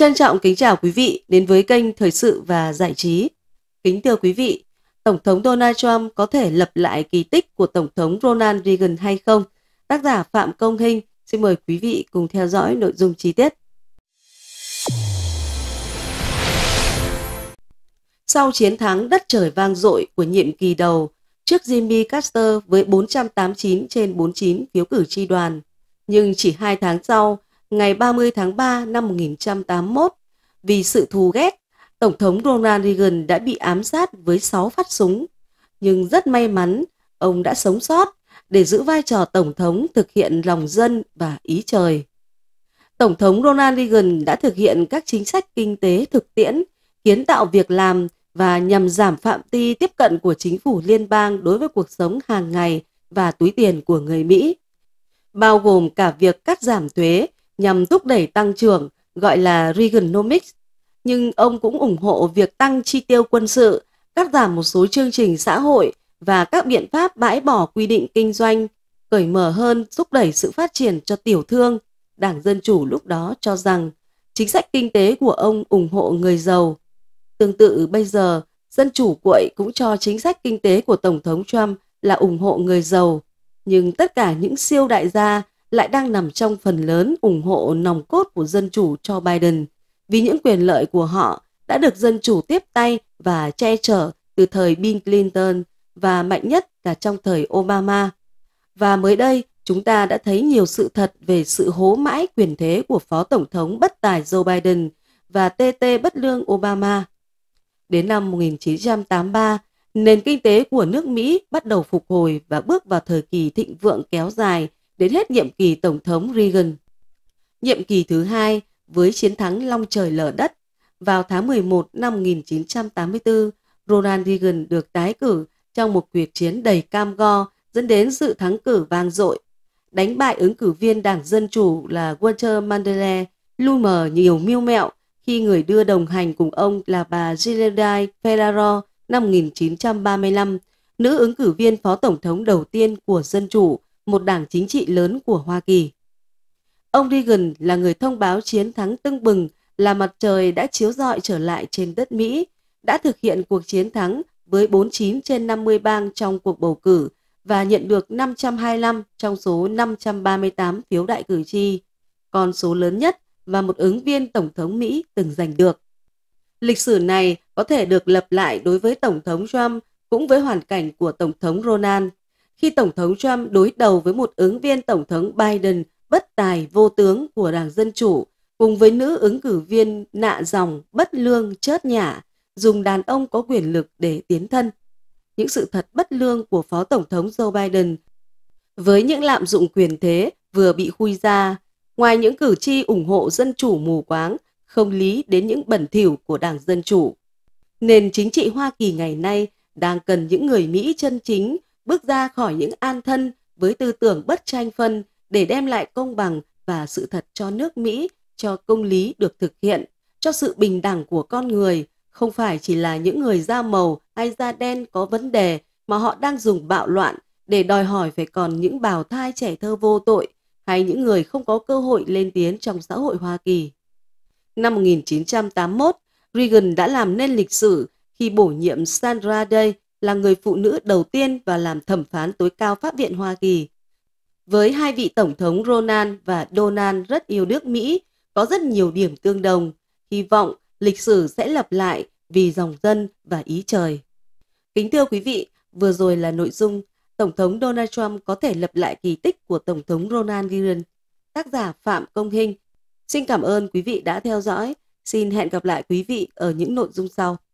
Trân trọng kính chào quý vị đến với kênh Thời sự và Giải trí. Kính thưa quý vị, Tổng thống Donald Trump có thể lập lại kỳ tích của Tổng thống Ronald Reagan hay không? Tác giả Phạm Công Hinh xin mời quý vị cùng theo dõi nội dung chi tiết. Sau chiến thắng đất trời vang dội của nhiệm kỳ đầu trước Jimmy Carter với 489 trên 49 phiếu cử tri đoàn, nhưng chỉ hai tháng sau, ngày 30 tháng 3 năm 1981. Vì sự thù ghét, Tổng thống Ronald Reagan đã bị ám sát với 6 phát súng. Nhưng rất may mắn, ông đã sống sót để giữ vai trò Tổng thống thực hiện lòng dân và ý trời. Tổng thống Ronald Reagan đã thực hiện các chính sách kinh tế thực tiễn, kiến tạo việc làm và nhằm giảm phạm vi tiếp cận của chính phủ liên bang đối với cuộc sống hàng ngày và túi tiền của người Mỹ, bao gồm cả việc cắt giảm thuế nhằm thúc đẩy tăng trưởng, gọi là Reaganomics. Nhưng ông cũng ủng hộ việc tăng chi tiêu quân sự, cắt giảm một số chương trình xã hội và các biện pháp bãi bỏ quy định kinh doanh, cởi mở hơn thúc đẩy sự phát triển cho tiểu thương. Đảng Dân Chủ lúc đó cho rằng chính sách kinh tế của ông ủng hộ người giàu. Tương tự bây giờ, Dân Chủ quậy cũng cho chính sách kinh tế của Tổng thống Trump là ủng hộ người giàu. Nhưng tất cả những siêu đại gia lại đang nằm trong phần lớn ủng hộ nòng cốt của dân chủ cho Biden, vì những quyền lợi của họ đã được dân chủ tiếp tay và che chở từ thời Bill Clinton và mạnh nhất là trong thời Obama. Và mới đây, chúng ta đã thấy nhiều sự thật về sự hố mãi quyền thế của Phó Tổng thống bất tài Joe Biden và TT bất lương Obama. Đến năm 1983, nền kinh tế của nước Mỹ bắt đầu phục hồi và bước vào thời kỳ thịnh vượng kéo dài – đến hết nhiệm kỳ Tổng thống Reagan. Nhiệm kỳ thứ hai với chiến thắng long trời lở đất vào tháng 11 năm 1984, Ronald Reagan được tái cử trong một cuộc chiến đầy cam go dẫn đến sự thắng cử vang dội. Đánh bại ứng cử viên Đảng Dân Chủ là Walter Mandela lu mờ nhiều mưu mẹo khi người đưa đồng hành cùng ông là bà Gilda Ferraro năm 1935, nữ ứng cử viên phó tổng thống đầu tiên của Dân Chủ một đảng chính trị lớn của Hoa Kỳ. Ông Reagan là người thông báo chiến thắng tưng bừng là mặt trời đã chiếu rọi trở lại trên đất Mỹ, đã thực hiện cuộc chiến thắng với 49 trên 50 bang trong cuộc bầu cử và nhận được 525 trong số 538 phiếu đại cử tri, con số lớn nhất và một ứng viên Tổng thống Mỹ từng giành được. Lịch sử này có thể được lập lại đối với Tổng thống Trump cũng với hoàn cảnh của Tổng thống Ronald khi Tổng thống Trump đối đầu với một ứng viên Tổng thống Biden bất tài vô tướng của Đảng Dân Chủ, cùng với nữ ứng cử viên nạ dòng, bất lương, chớt nhả, dùng đàn ông có quyền lực để tiến thân. Những sự thật bất lương của Phó Tổng thống Joe Biden với những lạm dụng quyền thế vừa bị khui ra, ngoài những cử tri ủng hộ dân chủ mù quáng, không lý đến những bẩn thỉu của Đảng Dân Chủ. Nền chính trị Hoa Kỳ ngày nay đang cần những người Mỹ chân chính bước ra khỏi những an thân với tư tưởng bất tranh phân để đem lại công bằng và sự thật cho nước Mỹ, cho công lý được thực hiện, cho sự bình đẳng của con người, không phải chỉ là những người da màu hay da đen có vấn đề mà họ đang dùng bạo loạn để đòi hỏi phải còn những bào thai trẻ thơ vô tội hay những người không có cơ hội lên tiếng trong xã hội Hoa Kỳ. Năm 1981, Reagan đã làm nên lịch sử khi bổ nhiệm Sandra Day là người phụ nữ đầu tiên và làm thẩm phán tối cao Pháp viện Hoa Kỳ. Với hai vị Tổng thống Ronald và Donald rất yêu nước Mỹ, có rất nhiều điểm tương đồng, hy vọng lịch sử sẽ lặp lại vì dòng dân và ý trời. Kính thưa quý vị, vừa rồi là nội dung Tổng thống Donald Trump có thể lập lại kỳ tích của Tổng thống Ronald Reagan. Tác giả Phạm Công Hinh. Xin cảm ơn quý vị đã theo dõi. Xin hẹn gặp lại quý vị ở những nội dung sau.